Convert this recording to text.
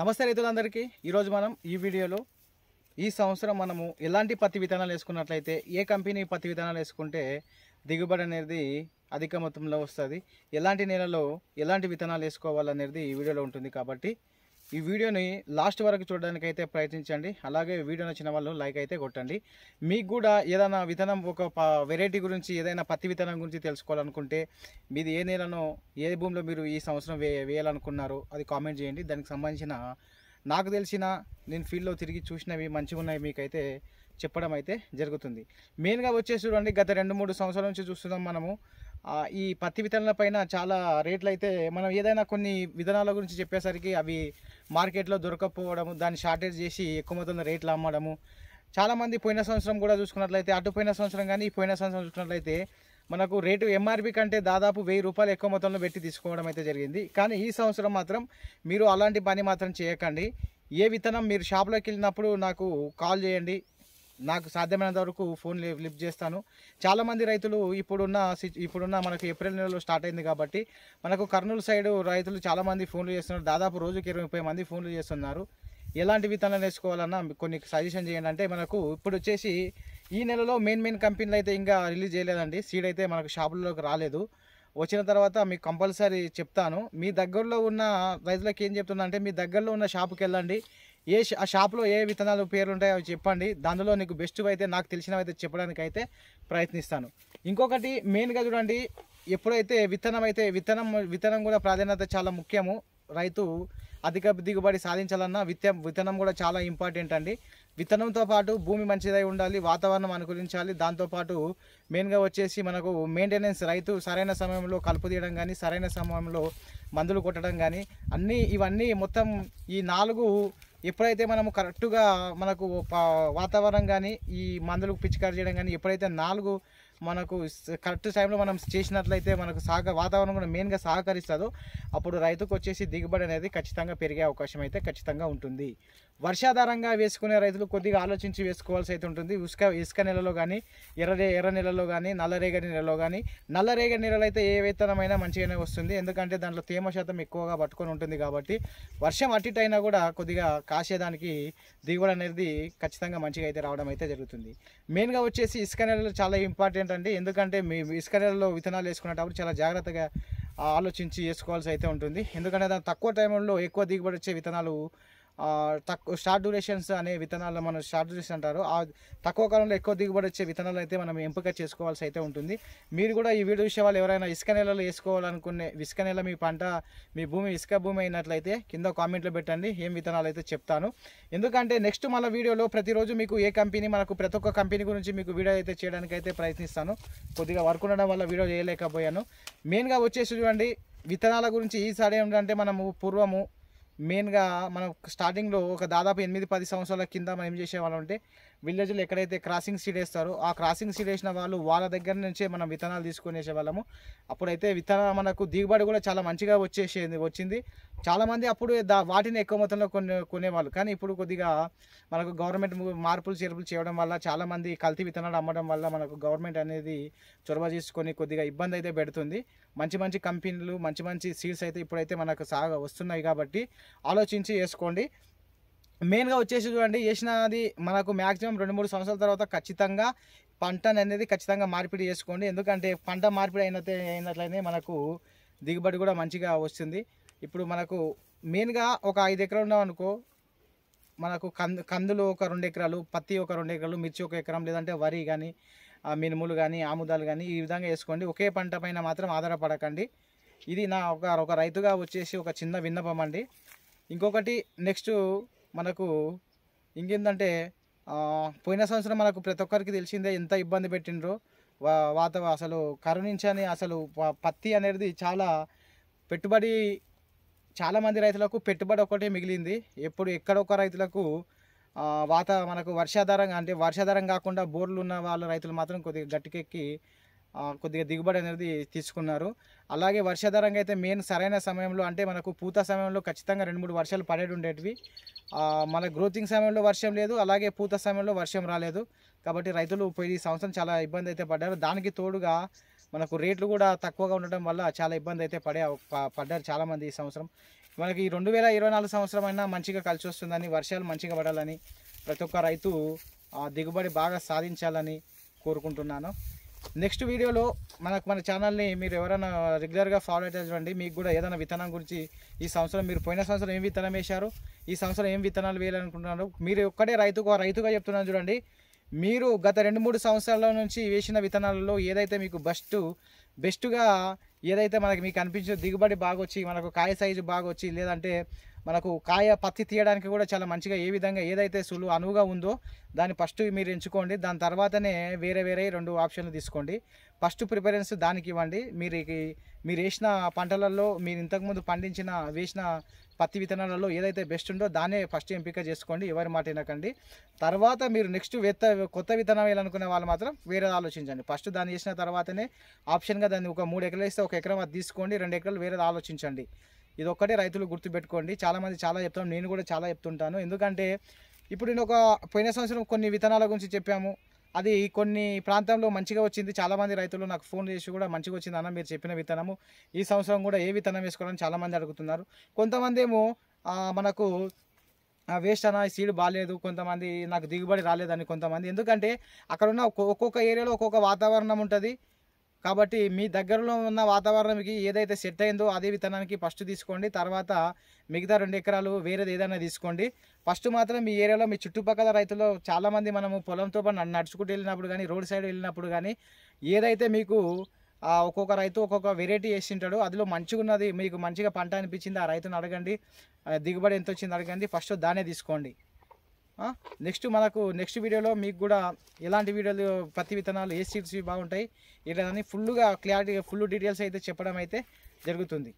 నమస్తే రైతులందరికీ ఈరోజు మనం ఈ వీడియోలో ఈ సంవత్సరం మనము ఎలాంటి పత్తి విత్తనాలు వేసుకున్నట్లయితే ఏ కంపెనీ పత్తి విత్తనాలు వేసుకుంటే దిగుబడి అనేది అధిక మొత్తంలో వస్తుంది ఎలాంటి నేలలో ఎలాంటి విత్తనాలు వేసుకోవాలనేది ఈ వీడియోలో ఉంటుంది కాబట్టి ఈ వీడియోని లాస్ట్ వరకు చూడడానికైతే ప్రయత్నించండి అలాగే వీడియో నచ్చిన వాళ్ళు లైక్ అయితే కొట్టండి మీకు కూడా ఏదైనా విధానం ఒక వెరైటీ గురించి ఏదైనా పత్తి విత్తనం గురించి తెలుసుకోవాలనుకుంటే మీది ఏ నేలను ఏ భూమిలో మీరు ఈ సంవత్సరం వే వేయాలనుకున్నారో అది కామెంట్ చేయండి దానికి సంబంధించిన నాకు తెలిసిన నేను ఫీల్డ్లో తిరిగి చూసినవి మంచిగా ఉన్నాయి మీకైతే చెప్పడం అయితే జరుగుతుంది మెయిన్గా వచ్చేసి చూడండి గత రెండు మూడు సంవత్సరాల నుంచి చూస్తున్నాం మనము ఈ పత్తి విత్తనాల పైన చాలా రేట్లు అయితే మనం ఏదైనా కొన్ని విధానాల గురించి చెప్పేసరికి అవి మార్కెట్లో దొరకకపోవడము దాన్ని షార్టేజ్ చేసి ఎక్కువ మొత్తంలో రేట్లు అమ్మడము చాలామంది పోయిన సంవత్సరం కూడా చూసుకున్నట్లయితే అటు పోయిన సంవత్సరం కానీ ఈ పోయిన సంవత్సరం చూసుకున్నట్లయితే మనకు రేటు ఎంఆర్పి కంటే దాదాపు వెయ్యి రూపాయలు ఎక్కువ మొత్తంలో పెట్టి తీసుకోవడం అయితే జరిగింది కానీ ఈ సంవత్సరం మాత్రం మీరు అలాంటి పని మాత్రం చేయకండి ఏ విత్తనం మీరు షాప్లోకి వెళ్ళినప్పుడు నాకు కాల్ చేయండి నాకు సాధ్యమైనంత వరకు ఫోన్ లిఫ్ట్ చేస్తాను చాలామంది రైతులు ఇప్పుడున్న ఇప్పుడున్న మనకు ఏప్రిల్ నెలలో స్టార్ట్ అయింది కాబట్టి మనకు కర్నూలు సైడ్ రైతులు చాలామంది ఫోన్లు చేస్తున్నారు దాదాపు రోజుకి ఇరవై ముప్పై మంది ఫోన్లు చేస్తున్నారు ఎలాంటి విత్తనాలు వేసుకోవాలన్నా కొన్ని సజెషన్ చేయండి అంటే మనకు ఇప్పుడు వచ్చేసి ఈ నెలలో మెయిన్ మెయిన్ కంపెనీలు అయితే ఇంకా రిలీజ్ చేయలేదండి సీడ్ అయితే మనకు షాపులలోకి రాలేదు వచ్చిన తర్వాత మీకు కంపల్సరీ చెప్తాను మీ దగ్గరలో ఉన్న రైతులకు ఏం చెప్తున్నా అంటే మీ దగ్గరలో ఉన్న షాపుకి వెళ్ళండి ఏ ఆ షాప్లో ఏ విత్తనాలు పేర్లు ఉంటాయో అవి చెప్పండి దానిలో నీకు బెస్ట్ అయితే నాకు తెలిసినవి అయితే చెప్పడానికి అయితే ప్రయత్నిస్తాను ఇంకొకటి మెయిన్గా చూడండి ఎప్పుడైతే విత్తనం అయితే విత్తనం విత్తనం కూడా ప్రాధాన్యత చాలా ముఖ్యము రైతు అధిక దిగుబడి సాధించాలన్నా విత్త విత్తనం కూడా చాలా ఇంపార్టెంట్ అండి విత్తనంతో పాటు భూమి మంచిదై ఉండాలి వాతావరణం అనుకూలించాలి దాంతోపాటు మెయిన్గా వచ్చేసి మనకు మెయింటెనెన్స్ రైతు సరైన సమయంలో కలుపు తీయడం కానీ సరైన సమయంలో మందులు కొట్టడం కానీ అన్నీ ఇవన్నీ మొత్తం ఈ నాలుగు ఎప్పుడైతే మనము కరెక్ట్గా మనకు వాతావరణం కానీ ఈ మందులు పిచికారి చేయడం కానీ ఎప్పుడైతే నాలుగు మనకు కరెక్ట్ టైంలో మనం చేసినట్లయితే మనకు సహక వాతావరణం కూడా మెయిన్గా సహకరిస్తుందో అప్పుడు రైతుకు వచ్చేసి దిగుబడి అనేది ఖచ్చితంగా పెరిగే అవకాశం అయితే ఖచ్చితంగా ఉంటుంది వర్షాధారంగా వేసుకునే రైతులు కొద్దిగా ఆలోచించి వేసుకోవాల్సి అయితే ఉంటుంది ఉసుక ఇసుక నెలలో కానీ ఎర్ర ఎర్ర నెలలో కానీ నల్లరేగడి నెలలో కానీ నల్లరేగడి నెలలో అయితే ఏ విత్తనమైనా మంచిగానే వస్తుంది ఎందుకంటే దాంట్లో తేమ శాతం ఎక్కువగా పట్టుకొని ఉంటుంది కాబట్టి వర్షం అట్టిటైనా కూడా కొద్దిగా కాసేదానికి దిగుబడి అనేది ఖచ్చితంగా మంచిగా అయితే రావడం అయితే జరుగుతుంది మెయిన్గా వచ్చేసి ఇసుక నెలలో చాలా ఇంపార్టెంట్ అండి ఎందుకంటే మీ ఇసుక నెలలో విత్తనాలు వేసుకునేటప్పుడు చాలా జాగ్రత్తగా ఆలోచించి వేసుకోవాల్సి అయితే ఉంటుంది ఎందుకంటే దాని తక్కువ టైంలో ఎక్కువ దిగుబడి వచ్చే విత్తనాలు తక్కువ షార్ట్ డ్యూరేషన్స్ అనే విత్తనాలు మనం షార్ట్ డ్యూరేషన్ అంటారు ఆ తక్కువ కాలంలో ఎక్కువ దిగుబడి వచ్చే విత్తనాలు అయితే మనం ఎంపిక చేసుకోవాల్సి అయితే ఉంటుంది మీరు కూడా ఈ వీడియో చూసే వాళ్ళు ఎవరైనా ఇసుక నెలలో వేసుకోవాలనుకునే ఇసుక నెల మీ పంట మీ భూమి ఇసుక భూమి అయినట్లయితే కింద కామెంట్లో పెట్టండి ఏం విత్తనాలు అయితే చెప్తాను ఎందుకంటే నెక్స్ట్ మన వీడియోలో ప్రతిరోజు మీకు ఏ కంపెనీ మనకు ప్రతి ఒక్క కంపెనీ గురించి మీకు వీడియో అయితే చేయడానికి అయితే ప్రయత్నిస్తాను కొద్దిగా వర్క్ ఉండడం వల్ల వీడియో చేయలేకపోయాను మెయిన్గా వచ్చేసి చూడండి విత్తనాల గురించి ఈసారి ఏంటంటే మనము పూర్వము మెయిన్గా మనం స్టార్టింగ్లో ఒక దాదాపు ఎనిమిది పది సంవత్సరాల కింద మనం ఏం చేసేవాళ్ళం అంటే విలేజ్లో ఎక్కడైతే క్రాసింగ్ సీడ్ వేస్తారో ఆ క్రాసింగ్ సీడ్ వేసిన వాళ్ళు వాళ్ళ దగ్గర నుంచే మనం విత్తనాలు తీసుకునేసే వాళ్ళము అప్పుడైతే విత్తనం మనకు దిగుబడి కూడా చాలా మంచిగా వచ్చేసేది వచ్చింది చాలామంది అప్పుడు వాటిని ఎక్కువ మొత్తంలో కొనే కొనేవాళ్ళు కానీ ఇప్పుడు కొద్దిగా మనకు గవర్నమెంట్ మార్పులు చేర్పులు చేయడం వల్ల చాలామంది కల్తీ విత్తనాలు అమ్మడం వల్ల మనకు గవర్నమెంట్ అనేది చొరవ చేసుకొని కొద్దిగా ఇబ్బంది అయితే పెడుతుంది మంచి మంచి కంపెనీలు మంచి మంచి సీడ్స్ అయితే ఇప్పుడైతే మనకు సాగ వస్తున్నాయి కాబట్టి ఆలోచించి వేసుకోండి మెయిన్గా వచ్చేసి చూడండి అది మనకు మ్యాక్సిమం రెండు మూడు సంవత్సరాల తర్వాత ఖచ్చితంగా పంట అనేది ఖచ్చితంగా మార్పిడి చేసుకోండి ఎందుకంటే పంట మార్పిడి అయినట్లే అయినట్లయితే మనకు దిగుబడి కూడా మంచిగా వస్తుంది ఇప్పుడు మనకు మెయిన్గా ఒక ఐదు ఎకరాలు ఉన్నామనుకో మనకు కందు కందులు ఒక రెండు ఎకరాలు పత్తి ఒక రెండు ఎకరాలు మిర్చి ఒక ఎకరం లేదంటే వరి కానీ మినుములు కానీ ఆముదాలు కానీ ఈ విధంగా వేసుకోండి ఒకే పంట పైన మాత్రం ఆధారపడకండి ఇది నా ఒక ఒక రైతుగా వచ్చేసి ఒక చిన్న విన్నపం అండి ఇంకొకటి నెక్స్ట్ మనకు ఇంకేందంటే పోయిన సంవత్సరం మనకు ప్రతి ఒక్కరికి తెలిసిందే ఎంత ఇబ్బంది పెట్టినరో వాత అసలు కరుణించని అసలు పత్తి అనేది చాలా పెట్టుబడి చాలామంది రైతులకు పెట్టుబడి ఒకటే మిగిలింది ఎప్పుడు ఎక్కడొక్క రైతులకు వాత మనకు వర్షాధారంగా అంటే వర్షాధారం కాకుండా బోర్లు ఉన్న వాళ్ళ రైతులు మాత్రం కొద్దిగా గట్టికెక్కి కొద్దిగా దిగుబడి అనేది తీసుకున్నారు అలాగే వర్షాధారంగా అయితే మెయిన్ సరైన సమయంలో అంటే మనకు పూత సమయంలో ఖచ్చితంగా రెండు మూడు వర్షాలు పడేటి ఉండేటివి మన గ్రోతింగ్ సమయంలో వర్షం లేదు అలాగే పూత సమయంలో వర్షం రాలేదు కాబట్టి రైతులు పోయి సంవత్సరం చాలా ఇబ్బంది అయితే పడ్డారు దానికి తోడుగా మనకు రేట్లు కూడా తక్కువగా ఉండటం వల్ల చాలా ఇబ్బంది అయితే పడే పడ్డారు చాలామంది ఈ సంవత్సరం మనకి ఈ రెండు వేల ఇరవై నాలుగు సంవత్సరం అయినా మంచిగా కలిసి వస్తుందని వర్షాలు మంచిగా పడాలని ప్రతి ఒక్క రైతు దిగుబడి బాగా సాధించాలని కోరుకుంటున్నాను నెక్స్ట్ వీడియోలో మనకు మన ఛానల్ని మీరు ఎవరైనా రెగ్యులర్గా ఫాలో అయితే చూడండి మీకు కూడా ఏదైనా విత్తనం గురించి ఈ సంవత్సరం మీరు పోయిన సంవత్సరం ఏం విత్తనం వేశారు ఈ సంవత్సరం ఏం విత్తనాలు వేయాలనుకుంటున్నారు మీరు ఒక్కడే రైతుగా రైతుగా చెప్తున్నాను చూడండి మీరు గత రెండు మూడు సంవత్సరాల నుంచి వేసిన విత్తనాలలో ఏదైతే మీకు బెస్ట్ బెస్ట్గా ఏదైతే మనకి మీకు అనిపించిన దిగుబడి బాగొచ్చి మనకు కాయ సైజు బాగొచ్చి లేదంటే మనకు కాయ పత్తి తీయడానికి కూడా చాలా మంచిగా ఏ విధంగా ఏదైతే సులువు అనువుగా ఉందో దాన్ని ఫస్ట్ మీరు ఎంచుకోండి దాని తర్వాతనే వేరే వేరే రెండు ఆప్షన్లు తీసుకోండి ఫస్ట్ ప్రిఫరెన్స్ దానికి ఇవ్వండి మీరు మీరు వేసిన పంటలలో మీరు ఇంతకుముందు పండించిన వేసిన పత్తి విత్తనాలలో ఏదైతే బెస్ట్ ఉందో దాన్నే ఫస్ట్ ఎంపిక చేసుకోండి ఎవరి మాట వినకండి తర్వాత మీరు నెక్స్ట్ విత్త కొత్త విత్తనం వేయాలనుకునే వాళ్ళు మాత్రం వేరేది ఆలోచించండి ఫస్ట్ దాన్ని చేసిన తర్వాతనే ఆప్షన్గా దాన్ని ఒక మూడు ఎకరాలు వేస్తే ఒక ఎకరం అది తీసుకోండి రెండు ఎకరాలు వేరేది ఆలోచించండి ఇది ఒక్కటే రైతులు గుర్తుపెట్టుకోండి చాలామంది చాలా చెప్తాను నేను కూడా చాలా చెప్తుంటాను ఎందుకంటే ఇప్పుడు నేను ఒక పోయిన సంవత్సరం కొన్ని విత్తనాల గురించి చెప్పాము అది కొన్ని ప్రాంతంలో మంచిగా వచ్చింది చాలామంది రైతులు నాకు ఫోన్ చేసి కూడా మంచిగా వచ్చింది అన్న మీరు చెప్పిన విత్తనము ఈ సంవత్సరం కూడా ఏ విత్తనం వేసుకోవాలని చాలామంది అడుగుతున్నారు కొంతమంది ఏమో మనకు వేస్ట్ అన్న సీడ్ బాగాలేదు కొంతమంది నాకు దిగుబడి రాలేదని కొంతమంది ఎందుకంటే అక్కడ ఉన్న ఒక్కొక్క ఏరియాలో ఒక్కొక్క వాతావరణం ఉంటుంది కాబట్టి మీ దగ్గరలో ఉన్న వాతావరణంకి ఏదైతే సెట్ అయిందో అదే విత్తనానికి ఫస్ట్ తీసుకోండి తర్వాత మిగతా రెండు ఎకరాలు వేరేది ఏదైనా తీసుకోండి ఫస్ట్ మాత్రం మీ ఏరియాలో మీ చుట్టుపక్కల రైతులు చాలామంది మనము పొలంతో నడుచుకుంటూ వెళ్ళినప్పుడు కానీ రోడ్ సైడ్ వెళ్ళినప్పుడు కానీ ఏదైతే మీకు ఒక్కొక్క రైతు ఒక్కొక్క వెరైటీ వేసింటాడు అందులో మంచిగా ఉన్నది మీకు మంచిగా పంట అనిపించింది ఆ రైతుని అడగండి దిగుబడి ఎంత వచ్చింది అడగండి ఫస్ట్ దానే తీసుకోండి నెక్స్ట్ మనకు నెక్స్ట్ వీడియోలో మీకు కూడా ఎలాంటి వీడియోలు పత్తి విత్తనాలు ఏ సీడ్స్ బాగుంటాయి ఇలాని ఫుల్గా క్లారిటీగా ఫుల్ డీటెయిల్స్ అయితే చెప్పడం అయితే జరుగుతుంది